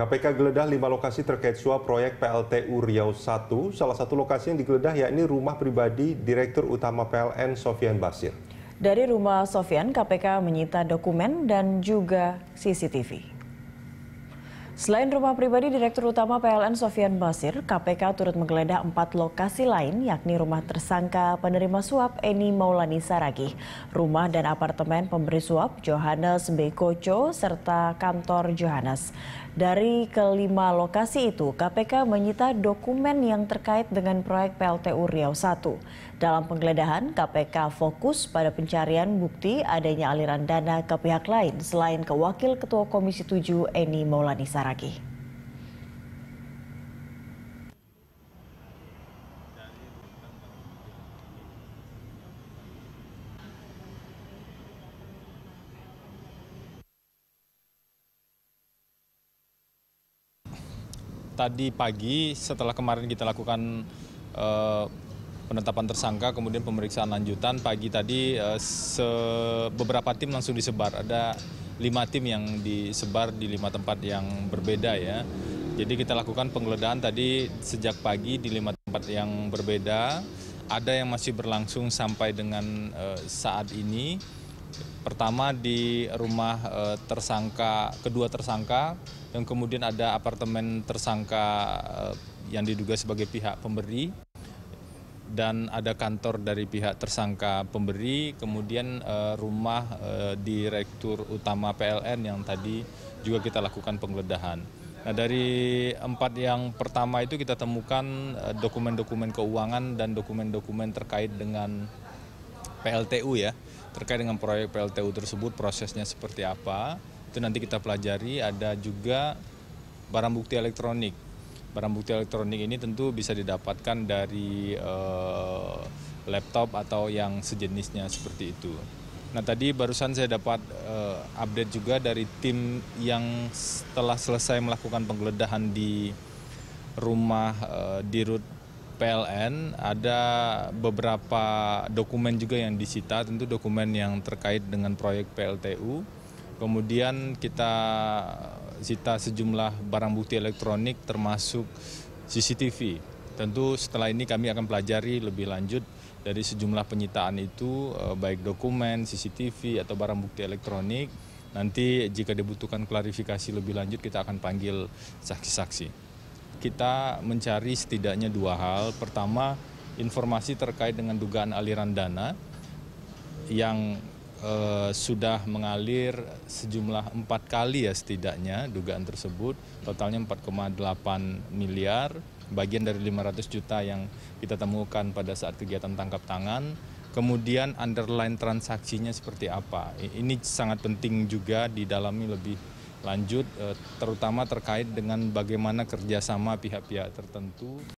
KPK geledah lima lokasi terkait suap proyek PLTU Riau 1. Salah satu lokasi yang digeledah yakni rumah pribadi Direktur Utama PLN Sofian Basir. Dari rumah Sofian, KPK menyita dokumen dan juga CCTV. Selain rumah pribadi Direktur Utama PLN Sofian Basir, KPK turut menggeledah empat lokasi lain yakni rumah tersangka penerima suap Eni Maulani Saragih, rumah dan apartemen pemberi suap Johannes Bekoco, serta kantor Johannes. Dari kelima lokasi itu, KPK menyita dokumen yang terkait dengan proyek PLTU Riau 1. Dalam penggeledahan, KPK fokus pada pencarian bukti adanya aliran dana ke pihak lain selain ke Wakil Ketua Komisi 7 Eni Maulani Saragi. tadi pagi setelah kemarin kita lakukan eh, penetapan tersangka, kemudian pemeriksaan lanjutan. Pagi tadi eh, beberapa tim langsung disebar. Ada lima tim yang disebar di lima tempat yang berbeda ya. Jadi kita lakukan penggeledahan tadi sejak pagi di lima tempat yang berbeda. Ada yang masih berlangsung sampai dengan eh, saat ini. Pertama di rumah eh, tersangka, kedua tersangka, dan kemudian ada apartemen tersangka yang diduga sebagai pihak pemberi dan ada kantor dari pihak tersangka pemberi, kemudian eh, rumah eh, direktur utama PLN yang tadi juga kita lakukan penggeledahan. Nah dari empat yang pertama itu kita temukan eh, dokumen-dokumen keuangan dan dokumen-dokumen terkait dengan PLTU ya, terkait dengan proyek PLTU tersebut prosesnya seperti apa, itu nanti kita pelajari. Ada juga barang bukti elektronik barang bukti elektronik ini tentu bisa didapatkan dari uh, laptop atau yang sejenisnya seperti itu. Nah tadi barusan saya dapat uh, update juga dari tim yang telah selesai melakukan penggeledahan di rumah uh, eh, Dirut PLN ada beberapa dokumen juga yang disita tentu dokumen yang terkait dengan proyek PLTU. Kemudian kita sita sejumlah barang bukti elektronik termasuk CCTV. Tentu setelah ini kami akan pelajari lebih lanjut dari sejumlah penyitaan itu eh, baik dokumen, CCTV atau barang bukti elektronik. Nanti jika dibutuhkan klarifikasi lebih lanjut kita akan panggil saksi-saksi. Kita mencari setidaknya dua hal. Pertama, informasi terkait dengan dugaan aliran dana yang eh, sudah mengalir sejumlah empat kali ya setidaknya dugaan tersebut totalnya 4,8 miliar bagian dari 500 juta yang kita temukan pada saat kegiatan tangkap tangan kemudian underline transaksinya seperti apa ini sangat penting juga didalami lebih lanjut eh, terutama terkait dengan bagaimana kerjasama pihak-pihak tertentu